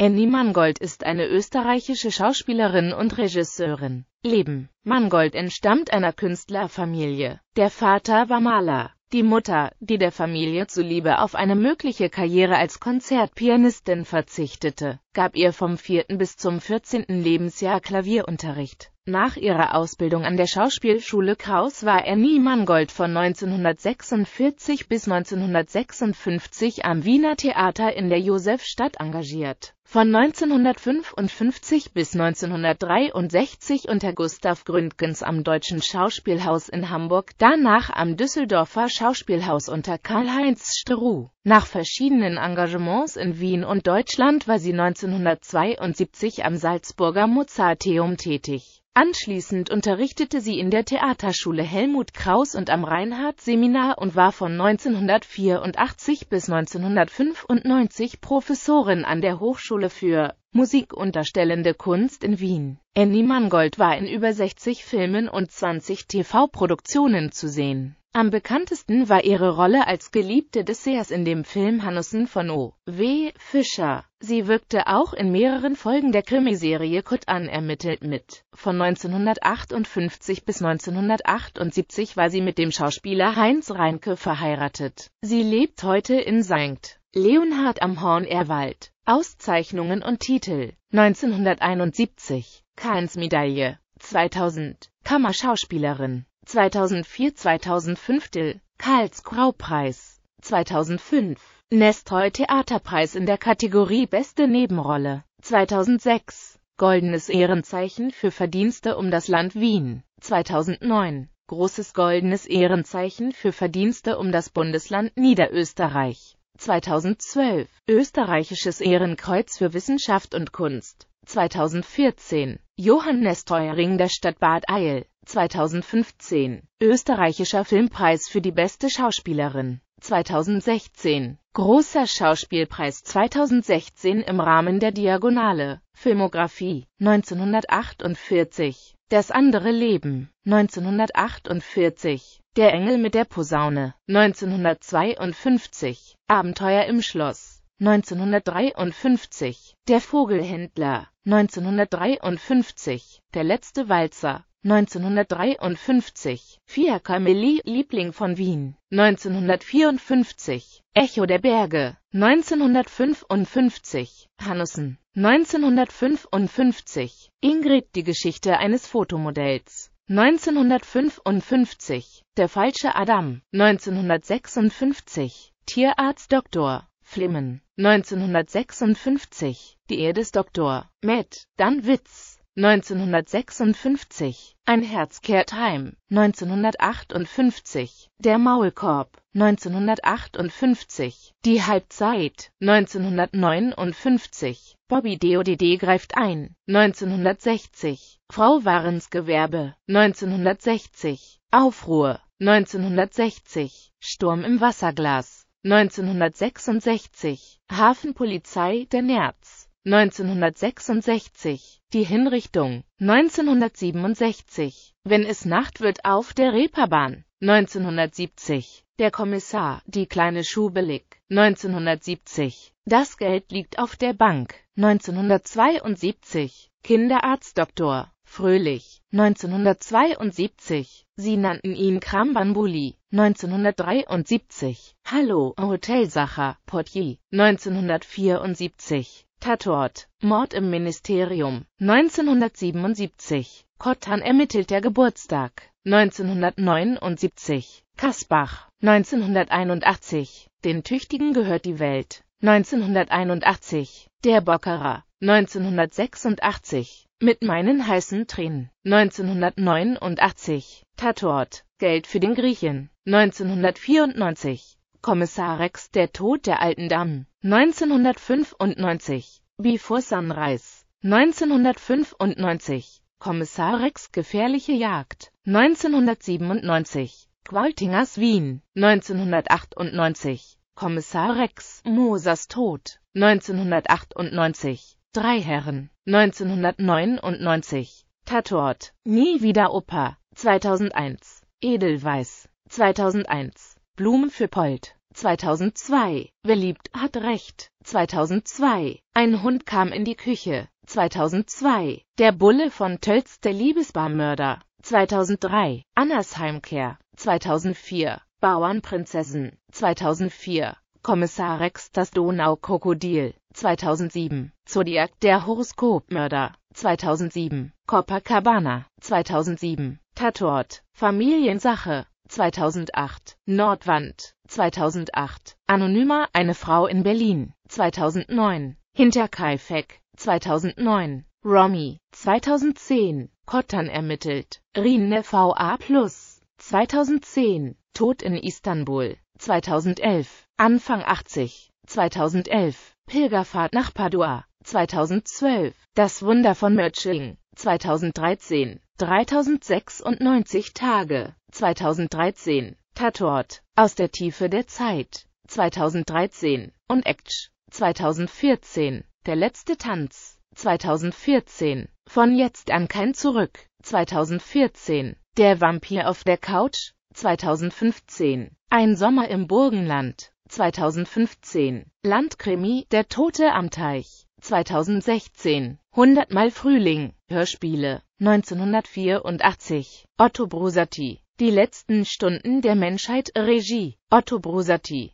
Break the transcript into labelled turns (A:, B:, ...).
A: Annie Mangold ist eine österreichische Schauspielerin und Regisseurin. Leben Mangold entstammt einer Künstlerfamilie. Der Vater war Maler. Die Mutter, die der Familie zuliebe auf eine mögliche Karriere als Konzertpianistin verzichtete, gab ihr vom 4. bis zum 14. Lebensjahr Klavierunterricht. Nach ihrer Ausbildung an der Schauspielschule Kraus war Annie Mangold von 1946 bis 1956 am Wiener Theater in der Josefstadt engagiert. Von 1955 bis 1963 unter Gustav Gründgens am Deutschen Schauspielhaus in Hamburg, danach am Düsseldorfer Schauspielhaus unter Karl-Heinz Struh. Nach verschiedenen Engagements in Wien und Deutschland war sie 1972 am Salzburger Mozarteum tätig Anschließend unterrichtete sie in der Theaterschule Helmut Kraus und am Reinhardt-Seminar und war von 1984 bis 1995 Professorin an der Hochschule für Musikunterstellende Kunst in Wien. Annie Mangold war in über 60 Filmen und 20 TV-Produktionen zu sehen. Am bekanntesten war ihre Rolle als Geliebte des Seers in dem Film Hannussen von O. W. Fischer. Sie wirkte auch in mehreren Folgen der Krimiserie Kut ermittelt mit. Von 1958 bis 1978 war sie mit dem Schauspieler Heinz Reinke verheiratet. Sie lebt heute in Sankt Leonhard am Horn Erwald. Auszeichnungen und Titel 1971 Kahns-Medaille 2000 Kammerschauspielerin 2004 2005 Karls-Grau-Preis 2005 Nestroy Theaterpreis in der Kategorie Beste Nebenrolle 2006, Goldenes Ehrenzeichen für Verdienste um das Land Wien 2009, Großes Goldenes Ehrenzeichen für Verdienste um das Bundesland Niederösterreich 2012, Österreichisches Ehrenkreuz für Wissenschaft und Kunst 2014, Johann Ring der Stadt Bad Eil 2015, Österreichischer Filmpreis für die beste Schauspielerin 2016 Großer Schauspielpreis 2016 im Rahmen der Diagonale Filmografie 1948 Das andere Leben 1948 Der Engel mit der Posaune 1952 Abenteuer im Schloss 1953 Der Vogelhändler 1953 Der letzte Walzer 1953, Fia Cameli, Liebling von Wien, 1954, Echo der Berge, 1955, Hannussen, 1955, Ingrid, die Geschichte eines Fotomodells, 1955, Der falsche Adam, 1956, Tierarzt Doktor, Flimmen, 1956, Die Erde des Doktor, Matt, dann Witz, 1956, Ein Herz kehrt heim, 1958, Der Maulkorb, 1958, Die Halbzeit, 1959, Bobby DODD greift ein, 1960, Frau Warensgewerbe, 1960, Aufruhr, 1960, Sturm im Wasserglas, 1966, Hafenpolizei der Nerz, 1966, die Hinrichtung, 1967, wenn es Nacht wird auf der Reeperbahn, 1970, der Kommissar, die kleine Schubelik, 1970, das Geld liegt auf der Bank, 1972, Kinderarztdoktor, Fröhlich, 1972, sie nannten ihn Krambambuli, 1973, Hallo, Hotelsacher, Portier, 1974, Tatort, Mord im Ministerium, 1977, Kottan ermittelter Geburtstag, 1979, Kasbach, 1981, Den Tüchtigen gehört die Welt, 1981, Der Bockerer, 1986, Mit meinen heißen Tränen, 1989, Tatort, Geld für den Griechen, 1994, Kommissar Rex, der Tod der alten Damen, 1995 Before Sunrise 1995 Kommissar Rex Gefährliche Jagd 1997 Qualtingers Wien 1998 Kommissar Rex Mosers Tod 1998 Drei Herren 1999 Tatort Nie wieder Opa 2001 Edelweiß 2001 Blumen für Pold 2002. beliebt, hat Recht. 2002. Ein Hund kam in die Küche. 2002. Der Bulle von Tölz, der Liebesbarmörder. 2003. Annas Heimkehr. 2004. Bauernprinzessin. 2004. Kommissar Rex, das Donaukrokodil. 2007. Zodiac, der Horoskopmörder. 2007. Copacabana. 2007. Tatort. Familiensache. 2008. Nordwand. 2008. Anonymer, eine Frau in Berlin, 2009. Hinter Kaifek, 2009. Romy, 2010. Kottan ermittelt. Rinne VA Plus, 2010. Tod in Istanbul, 2011. Anfang 80, 2011. Pilgerfahrt nach Padua, 2012. Das Wunder von Merching, 2013. 3096 Tage, 2013. Tatort, aus der Tiefe der Zeit 2013 und Act 2014 Der letzte Tanz 2014 Von jetzt an kein Zurück 2014 Der Vampir auf der Couch 2015 Ein Sommer im Burgenland 2015 Landkrimi Der Tote am Teich 2016 100 Mal Frühling Hörspiele 1984 Otto Brusati die letzten Stunden der Menschheit Regie Otto Brusati